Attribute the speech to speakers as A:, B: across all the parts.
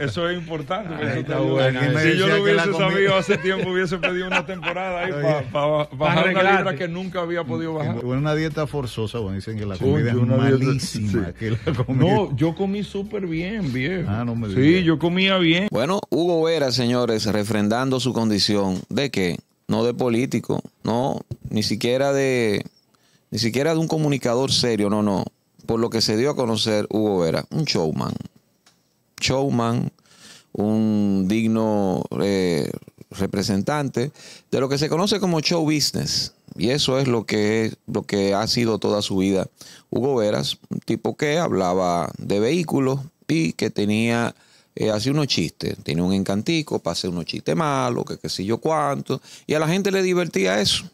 A: eso, es importante. Si yo lo hubiese sabido
B: hace tiempo, hubiese pedido una temporada ahí
A: para bajar una libra que nunca había podido bajar. Una dieta forzosa, dicen que la comida es malísima. no, yo comí súper bien, viejo. Ah, sí,
B: yo comía bien. Bueno, Hugo Vera, señores, refrendando su condición de qué? no de político, no, ni siquiera de ni siquiera de un comunicador serio, no, no. Por lo que se dio a conocer Hugo Vera, un showman, showman, un digno eh, representante de lo que se conoce como show business. Y eso es lo que, lo que ha sido toda su vida. Hugo Veras, un tipo que hablaba de vehículos y que tenía, eh, hacía unos chistes, tiene un encantico, hacer unos chistes malos, que qué sé yo cuánto. Y a la gente le divertía eso.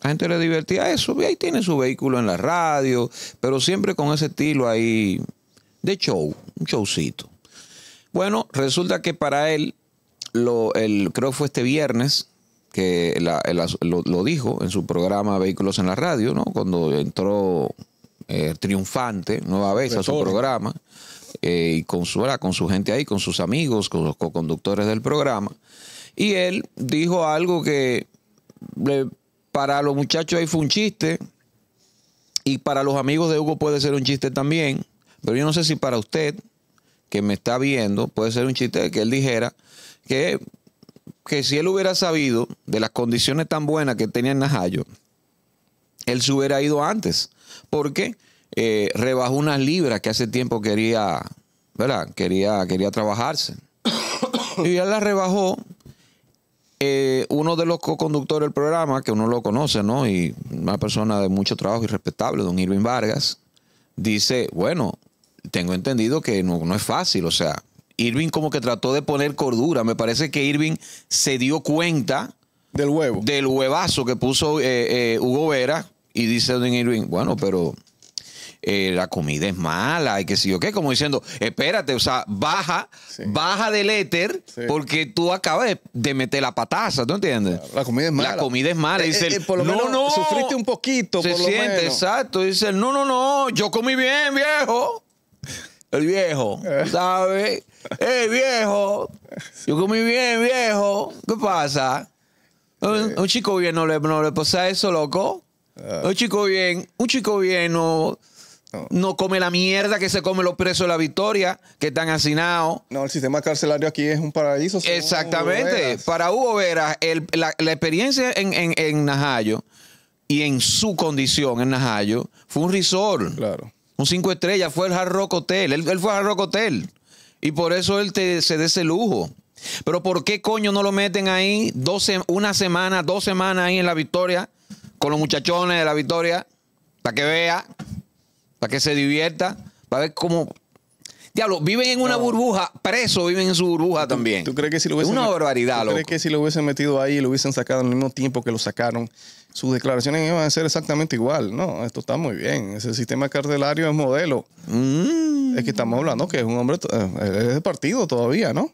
B: a La gente le divertía eso. Y ahí tiene su vehículo en la radio, pero siempre con ese estilo ahí de show, un showcito. Bueno, resulta que para él, el, creo que fue este viernes, que lo, dijo en su programa Vehículos en la Radio, ¿no? cuando entró eh, triunfante nueva vez a su programa, eh, y con su, con su gente ahí, con sus amigos, con los co-conductores del programa, y él dijo algo que eh, para los muchachos ahí fue un chiste, y para los amigos de Hugo puede ser un chiste también, pero yo no sé si para usted que me está viendo, puede ser un chiste que él dijera que, que si él hubiera sabido de las condiciones tan buenas que tenía en Najayo, él se hubiera ido antes, porque eh, rebajó unas libras que hace tiempo quería, ¿verdad? Quería, quería trabajarse. y ya las rebajó. Eh, uno de los co-conductores del programa, que uno lo conoce, ¿no? Y una persona de mucho trabajo y respetable, don Irving Vargas, dice, bueno, tengo entendido que no, es fácil, o sea, Irving como que trató de poner cordura. Me parece que Irving se dio cuenta del huevo. Del huevazo que puso eh, eh, Hugo Vera y dice Don Irving, bueno, pero eh, la comida es mala y que sé yo qué, como diciendo, espérate, o sea, baja, baja del éter porque tú acabas de, meter la pataza, ¿tú entiendes? la comida es mala. La comida es mala. dice, no, no, sufriste un poquito. Se siente, menos. exacto. Dice, no, no, no, yo comí bien, viejo. El viejo, ¿sabes? El viejo! Yo comí bien, viejo. ¿Qué pasa? Un, chico bien no le, no pasa pues, eso, loco. Ah. Un chico bien, un chico bien no, no come la mierda que se come los presos de la victoria, que están hacinados. No, el sistema carcelario aquí es un paraíso. Exactamente. Para Hugo Vera, la, experiencia en, en Najayo y en su condición en Najayo fue un risor. Claro. Un cinco estrellas fue el Hard Rock Hotel. Él, fue al Hard Rock Hotel. Y por eso él te, se dé ese lujo. Pero ¿por qué coño no lo meten ahí 12 una semana, dos semanas ahí en la victoria? Con los muchachones de la victoria. Para que vea. Para que se divierta. Para ver cómo, Diablo, viven en una burbuja, preso viven en su burbuja también. ¿Tú crees que si lo hubiesen, Una barbaridad, que
A: si lo hubiesen metido ahí y lo hubiesen sacado al mismo tiempo que lo sacaron, sus declaraciones iban a ser exactamente igual? No, esto está muy bien. Ese sistema carcelario es modelo. Mm. Es que estamos hablando que es un hombre, eh, de partido todavía, ¿no?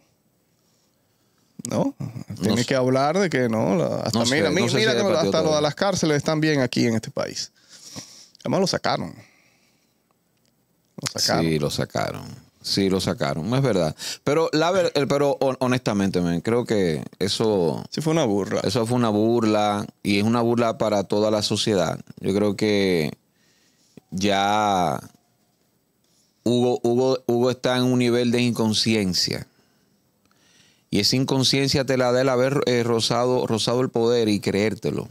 A: ¿no? tiene que hablar de que no. Hasta lo de las cárceles están bien aquí en este país. Además lo sacaron.
B: Lo sacaron. Sí, lo sacaron. Sí, lo sacaron, es verdad. Pero, la eh, pero honestamente, creo que eso... Sí, fue una burla. Eso fue una burla y es una burla para toda la sociedad. Yo creo que ya Hugo, está en un nivel de inconsciencia. Y esa inconsciencia te la da el haber eh, rosado rozado, el poder y creértelo.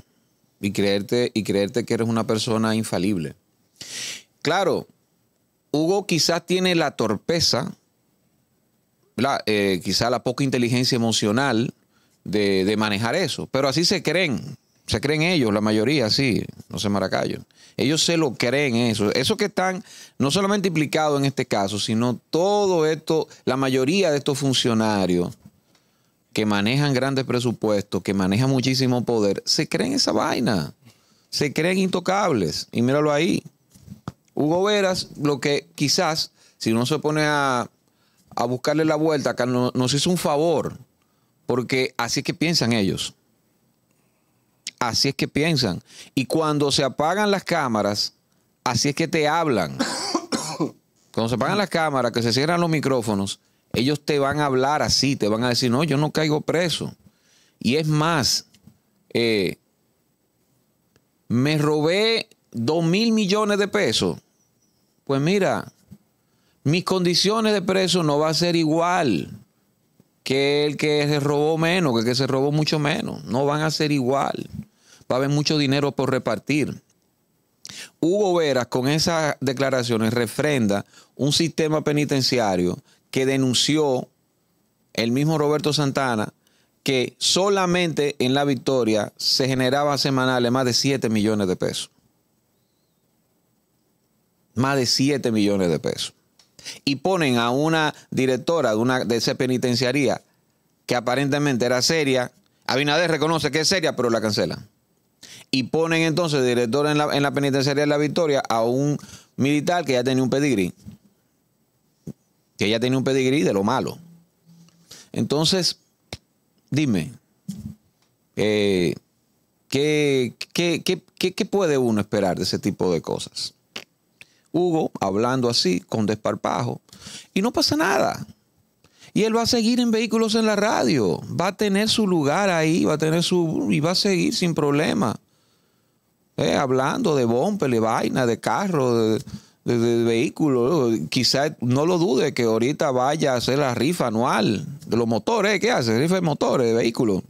B: Y creerte, y creerte que eres una persona infalible. Claro, Hugo quizás tiene la torpeza, eh, quizás la poca inteligencia emocional de, manejar eso, pero así se creen, se creen ellos, la mayoría, sí, no se Maracayo. Ellos se lo creen eso. Eso que están no solamente implicados en este caso, sino todo esto, la mayoría de estos funcionarios que manejan grandes presupuestos, que manejan muchísimo poder, se creen esa vaina, se creen intocables. Y míralo ahí. Hugo Veras, lo que quizás, si uno se pone a, buscarle la vuelta, acá no, nos hizo un favor, porque así es que piensan ellos. Así es que piensan. Y cuando se apagan las cámaras, así es que te hablan. Cuando se apagan las cámaras, que se cierran los micrófonos, ellos te van a hablar así, te van a decir, no, yo no caigo preso. Y es más, eh, me robé dos mil millones de pesos pues mira, mis condiciones de preso no va a ser igual que el que se robó menos, que el que se robó mucho menos. No van a ser igual. Va a haber mucho dinero por repartir. Hugo Veras con esas declaraciones refrenda un sistema penitenciario que denunció el mismo Roberto Santana que solamente en la victoria se generaba semanales más de 7 millones de pesos más de 7 millones de pesos. Y ponen a una directora de, una, de esa penitenciaría que aparentemente era seria. Abinader reconoce que es seria, pero la cancelan. Y ponen entonces directora director en la, en la penitenciaría de la Victoria a un militar que ya tenía un pedigrí. Que ya tenía un pedigrí de lo malo. Entonces, dime, eh, ¿qué, qué puede uno esperar de ese tipo de cosas? Hugo hablando así, con desparpajo, y no pasa nada. Y él va a seguir en vehículos en la radio, va a tener su lugar ahí, va a tener su y va a seguir sin problema. Eh, hablando de bombe, de vaina, de carro, de, de, de vehículo. Quizás no lo dude que ahorita vaya a hacer la rifa anual de los motores. ¿Qué hace? Rifa de motores, de vehículos.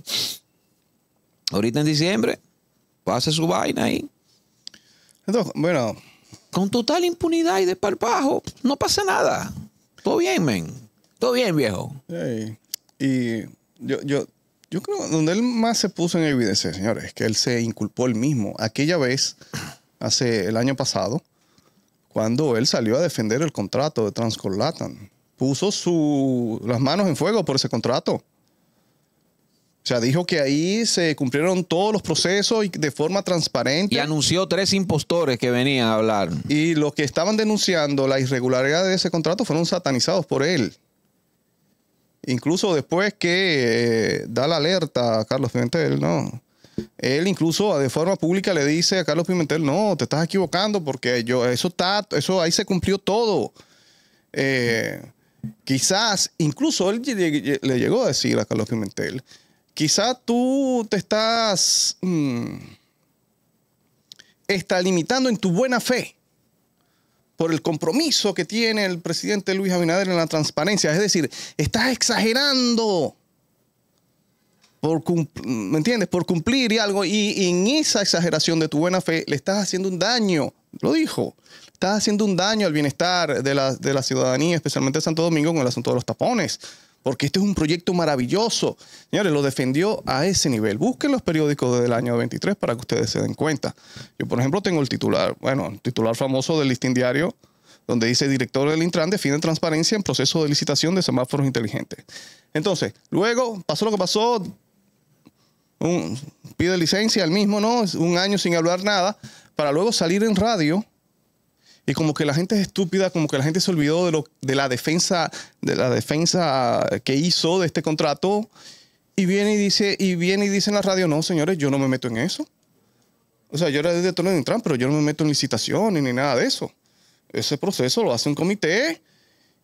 B: Ahorita en diciembre, va a hacer su vaina ahí. Entonces, bueno, con total impunidad y de desparpajo, no pasa nada. Todo bien, men. Todo bien, viejo.
A: Y yo, yo, yo creo donde él más se puso en evidencia, señores, es que él se inculpó él mismo. Aquella vez, hace el año pasado, cuando él salió a defender el contrato de Transcorlatan, puso las manos en fuego por ese contrato. O sea, dijo que ahí se cumplieron todos los procesos y de forma transparente.
B: Y anunció tres impostores que venían a hablar. Y los que estaban
A: denunciando la irregularidad de ese contrato fueron satanizados por él. Incluso después que eh, da la alerta a Carlos Pimentel, ¿no? Él incluso ah, de forma pública le dice a Carlos Pimentel, no, te estás equivocando porque yo, eso está, eso ahí se cumplió todo. Eh, quizás, incluso él le llegó a decir a Carlos Pimentel quizá tú te estás, mm, está limitando en tu buena fe por el compromiso que tiene el presidente Luis Abinader en la transparencia. Es decir, estás exagerando. Por ¿Me entiendes? Por cumplir y algo. Y, en esa exageración de tu buena fe le estás haciendo un daño. Lo dijo. Estás haciendo un daño al bienestar de la, de la ciudadanía, especialmente de Santo Domingo, con el asunto de los tapones porque este es un proyecto maravilloso. Señores, lo defendió a ese nivel. Busquen los periódicos del año 23 para que ustedes se den cuenta. Yo, por ejemplo, tengo el titular, bueno, titular famoso del listín diario, donde dice, director del Intran define transparencia en proceso de licitación de semáforos inteligentes. Entonces, luego pasó lo que pasó, pide licencia, el mismo, ¿no? Un año sin hablar nada, para luego salir en radio y como que la gente es estúpida, como que la gente se olvidó de, la, defensa, de la defensa que hizo de este contrato y viene y dice, y viene y dice en la radio, no, señores, yo no me meto en eso. O sea, yo era director de Trump, pero yo no me meto en licitaciones ni nada de eso. Ese proceso lo hace un comité.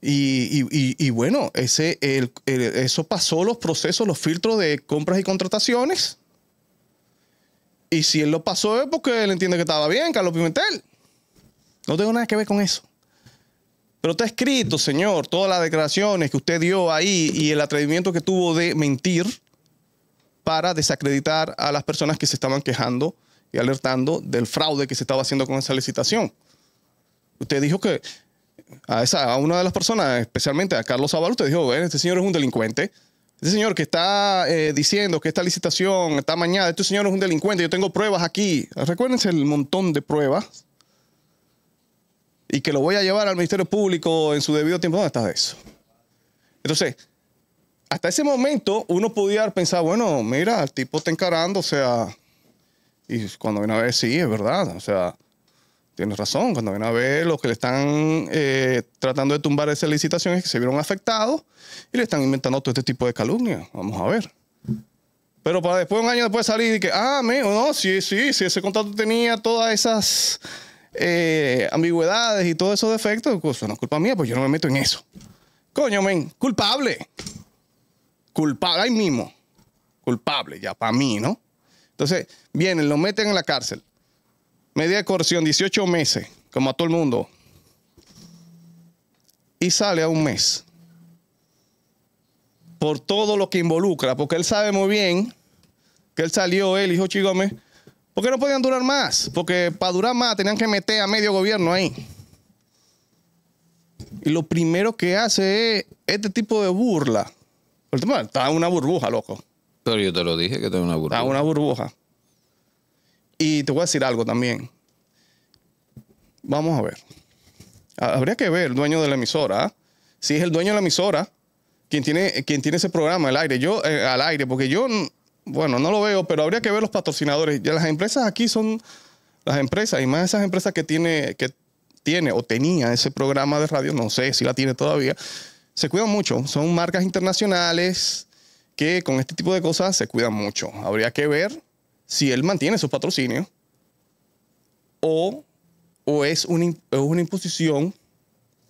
A: Y, bueno, ese, el, eso pasó los procesos, los filtros de compras y contrataciones. Y si él lo pasó es porque él entiende que estaba bien, Carlos Pimentel. No tengo nada que ver con eso. Pero está escrito, Señor, todas las declaraciones que usted dio ahí y el atrevimiento que tuvo de mentir para desacreditar a las personas que se estaban quejando y alertando del fraude que se estaba haciendo con esa licitación. Usted dijo que a, esa, una de las personas, especialmente a Carlos Zavala, usted dijo, este señor es un delincuente. Este señor que está eh, diciendo que esta licitación está mañana, este señor es un delincuente, yo tengo pruebas aquí. Recuérdense el montón de pruebas y que lo voy a llevar al Ministerio Público en su debido tiempo. ¿Dónde está eso? Entonces, hasta ese momento uno podía pensar, bueno, mira, el tipo está encarando, o sea, y cuando viene a ver, sí, es verdad, o sea, tienes razón, cuando viene a ver, los que le están eh, tratando de tumbar esa licitación es que se vieron afectados y le están inventando todo este tipo de calumnias, vamos a ver. Pero para después, un año después salir y que, ah, me, no, sí, sí, sí, ese contrato tenía todas esas eh, ambigüedades y todos esos defectos, pues, no es culpa mía, pues yo no me meto en eso. Coño, men, culpable. Culpable, ahí mismo. Culpable, ya para mí, ¿no? Entonces, vienen, lo meten en la cárcel. Media de corrupción, 18 meses, como a todo el mundo. Y sale a un mes. Por todo lo que involucra, porque él sabe muy bien que él salió, él, hijo Chigómez, porque no podían durar más. Porque para durar más tenían que meter a medio gobierno ahí. Y lo primero que hace es este tipo de burla. Está en una burbuja, loco.
B: Pero yo te lo dije que está en una burbuja.
A: Está una burbuja. Y te voy a decir algo también. Vamos a ver. Habría que ver el dueño de la emisora. ¿ah? Si es el dueño de la emisora, quien tiene, quien tiene ese programa al aire, yo eh, al aire, porque yo bueno, no lo veo, pero habría que ver los patrocinadores. Ya las empresas aquí son las empresas, y más esas empresas que tiene, que tiene o tenía ese programa de radio, no sé si la tiene todavía, se cuidan mucho. Son marcas internacionales que con este tipo de cosas se cuidan mucho. Habría que ver si él mantiene su patrocinio o, es, una, es una imposición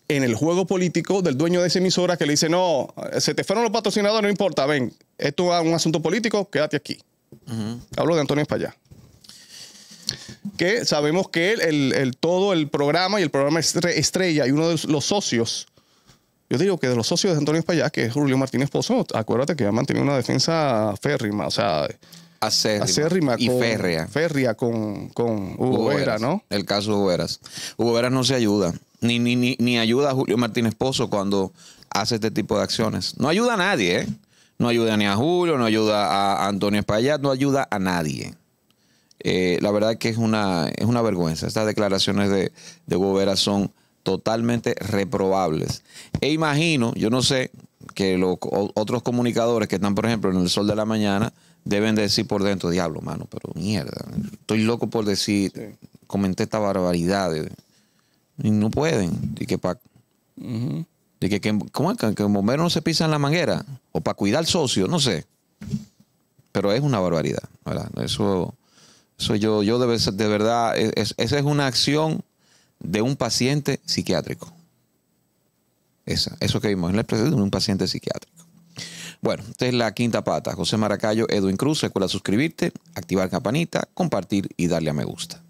A: en el juego político del dueño de esa emisora que le dice, no, se te fueron los patrocinadores, no importa, ven, esto es un asunto político, quédate aquí. Hablo de Antonio Espallá. Que sabemos que el, todo el programa y el programa estrella y uno de los socios, yo digo que de los socios de Antonio Espallá, que es Julio Martínez Pozo, acuérdate que ha mantenido una defensa férrima, o sea, Acérrima, y con, férrea. Férrea con, Hugo, ¿no?
B: El caso de Hugo Veras. Veras no se ayuda ni, ni, ni, ayuda a Julio Martínez Pozo cuando hace este tipo de acciones. No ayuda a nadie, ¿eh? No ayuda ni a Julio, no ayuda a Antonio Espaillat, no ayuda a nadie. Eh, la verdad que es una, es una vergüenza. Estas declaraciones de, de son totalmente reprobables. E imagino, yo no sé, que los otros comunicadores que están, por ejemplo, en el sol de la mañana, deben decir por dentro, diablo, mano, pero mierda, estoy loco por decir, comenté esta barbaridad no pueden. Y que para... De que, ¿cómo es? que bomberos no se pisan la manguera. O para cuidar al socio, no sé. Pero es una barbaridad. Eso, eso yo, yo de, de verdad, e, esa es una acción de un paciente psiquiátrico. eso que vimos en la expresión de un paciente psiquiátrico. Bueno, esta es la quinta pata. José Maracayo, Edwin Cruz. Recuerda suscribirte, activar campanita, compartir y darle a me gusta.